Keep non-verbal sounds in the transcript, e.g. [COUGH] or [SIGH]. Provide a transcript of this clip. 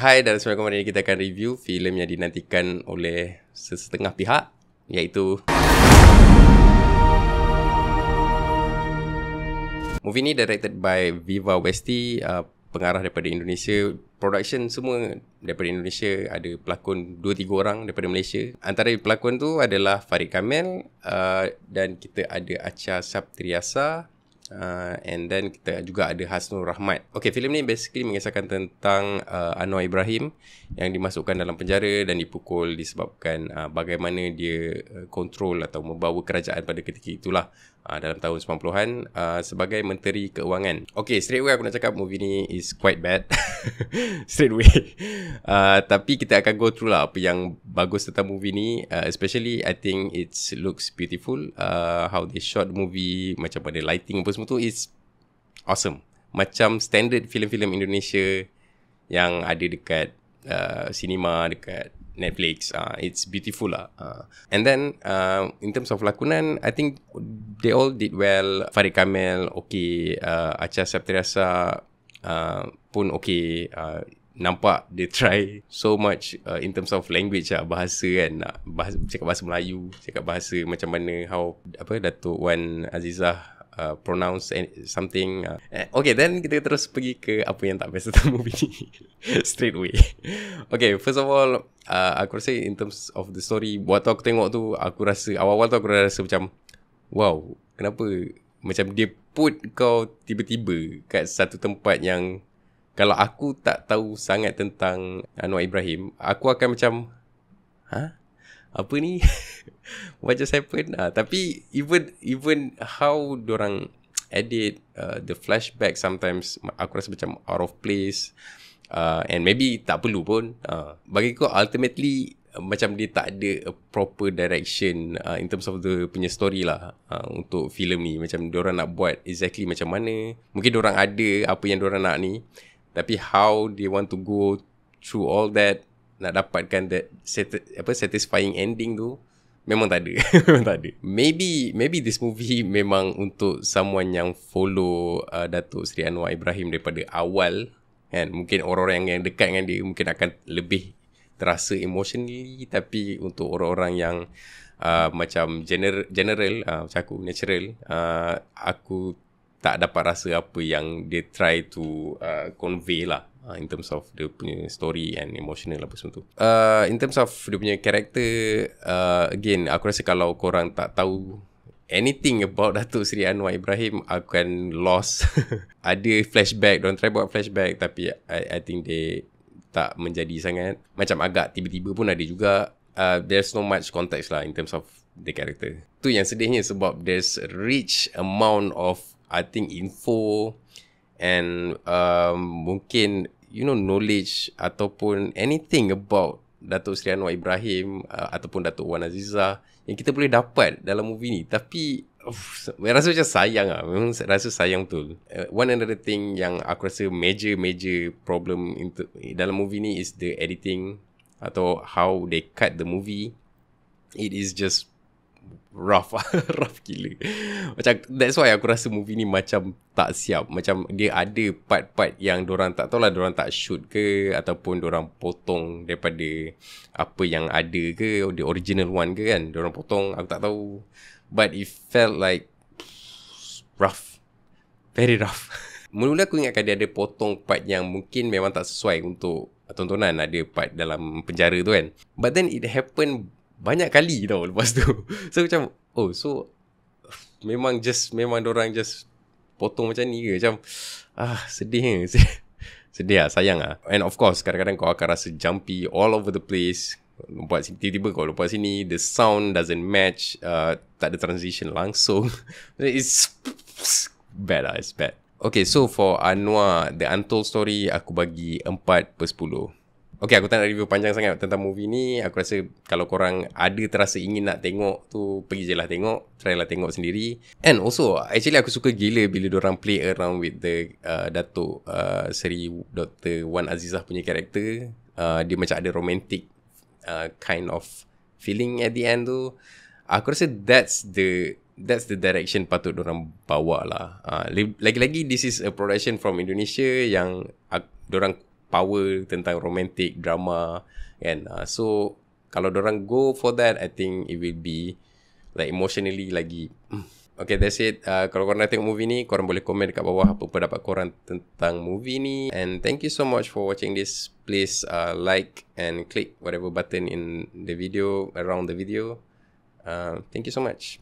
Hai dan semua kemarin ini kita akan review filem yang dinantikan oleh setengah pihak iaitu Movie ni directed by Viva Westy uh, Pengarah daripada Indonesia Production semua daripada Indonesia Ada pelakon 2-3 orang daripada Malaysia Antara pelakon tu adalah Farid Kamil uh, Dan kita ada Acha Saptriasa uh, and then kita juga ada Hasnul Rahmat. Okay, filem ni basically mengisahkan tentang uh, Anwar Ibrahim yang dimasukkan dalam penjara dan dipukul disebabkan uh, bagaimana dia kontrol uh, atau membawa kerajaan pada ketika itulah. Ah, dalam tahun 90-an uh, ah, sebagai menteri keuangan. Okay, straight away aku nak cakap movie ni is quite bad. [LAUGHS] straight away. Uh, tapi kita akan go through lah apa yang bagus tentang movie ni. Uh, especially I think it looks beautiful. Uh, how they shot the movie, macam mana lighting apa semua tu is awesome. Macam standard filem-filem Indonesia yang ada dekat uh, cinema, dekat Netflix. Uh, it's beautiful lah. Uh, and then uh, in terms of lakonan, I think they all did well. Farid Kamil, okay. Uh, Acha Septriasa uh, pun okay. Uh, nampak they [LAUGHS] try so much uh, in terms of language lah. Bahasa kan. Bahasa, cakap bahasa Melayu. Cakap bahasa macam mana. How apa Datuk Wan Azizah Uh, pronounce any, something. Uh. Eh, okay, then kita terus pergi ke apa yang tak best tentang movie ni. Straight away. Okay, first of all, uh, aku rasa in terms of the story, buat aku tengok tu, aku rasa, awal-awal tu aku rasa macam, wow, kenapa macam dia put kau tiba-tiba kat satu tempat yang kalau aku tak tahu sangat tentang Anwar Ibrahim, aku akan macam, ha? Apa ni? [LAUGHS] what just happened uh, tapi even even how orang edit uh, the flashback sometimes aku rasa macam out of place uh, and maybe tak perlu pun uh. bagi aku ultimately uh, macam dia tak ada a proper direction uh, in terms of the punya story lah uh, untuk filem ni macam orang nak buat exactly macam mana mungkin orang ada apa yang orang nak ni tapi how they want to go through all that nak dapatkan that sati- apa satisfying ending tu Memang tak ada [LAUGHS] Memang tak ada Maybe Maybe this movie [LAUGHS] Memang untuk Someone yang follow uh, Datuk Seri Anwar Ibrahim Daripada awal Kan Mungkin orang-orang yang, yang dekat dengan dia Mungkin akan lebih Terasa emotionally Tapi Untuk orang-orang yang uh, Macam gener- General uh, Macam aku Natural uh, Aku Tak dapat rasa apa yang Dia try to uh, Convey lah Ah, in terms of dia punya story and emotional apa semua tu. Uh, in terms of dia punya character, uh, again, aku rasa kalau korang tak tahu anything about [LAUGHS] Datuk Seri Anwar Ibrahim, aku akan lost. [LAUGHS] Ada flashback, don't try buat flashback tapi I, I think they tak menjadi sangat. Macam agak tiba-tiba pun ada juga. Uh, there's no much context lah in terms of the character. Tu yang sedihnya sebab there's rich amount of I think info and um, mungkin you know knowledge ataupun anything about Datuk Seri Anwar Ibrahim uh, ataupun Datuk Wan Aziza yang kita boleh dapat dalam movie ni tapi uff, rasa macam sayang ah memang rasa sayang betul uh, one another thing yang aku rasa major major problem into, dalam movie ni is the editing atau how they cut the movie it is just rough lah. [LAUGHS] rough gila. Macam that's why aku rasa movie ni macam tak siap. Macam dia ada part-part yang orang tak tahu lah orang tak shoot ke ataupun orang potong daripada apa yang ada ke the original one ke kan. Orang potong aku tak tahu. But it felt like rough. Very rough. [LAUGHS] Mula-mula aku ingatkan dia ada potong part yang mungkin memang tak sesuai untuk tontonan ada part dalam penjara tu kan. But then it happened banyak kali tau lepas tu [LAUGHS] so macam oh so memang just memang orang just potong macam ni ke macam ah sedih ke sedih, [LAUGHS] sedih lah sayang lah and of course kadang-kadang kau akan rasa jumpy all over the place lompat sini tiba-tiba kau lompat sini the sound doesn't match uh, tak ada transition langsung [LAUGHS] it's bad lah it's bad Okay, so for Anwar, the untold story, aku bagi 4 per 10. Okay aku tak nak review panjang sangat tentang movie ni Aku rasa kalau korang ada terasa ingin nak tengok tu Pergi je lah tengok Try lah tengok sendiri And also actually aku suka gila bila orang play around with the uh, Datuk uh, Seri Dr. Wan Azizah punya karakter uh, Dia macam ada romantic uh, kind of feeling at the end tu Aku rasa that's the that's the direction patut orang bawa lah uh, Lagi-lagi this is a production from Indonesia yang uh, orang power tentang romantic drama kan uh, so kalau orang go for that i think it will be like emotionally lagi hmm. Okay, that's it. Uh, kalau korang dah tengok movie ni, korang boleh komen dekat bawah apa pendapat korang tentang movie ni. And thank you so much for watching this. Please uh, like and click whatever button in the video, around the video. Uh, thank you so much.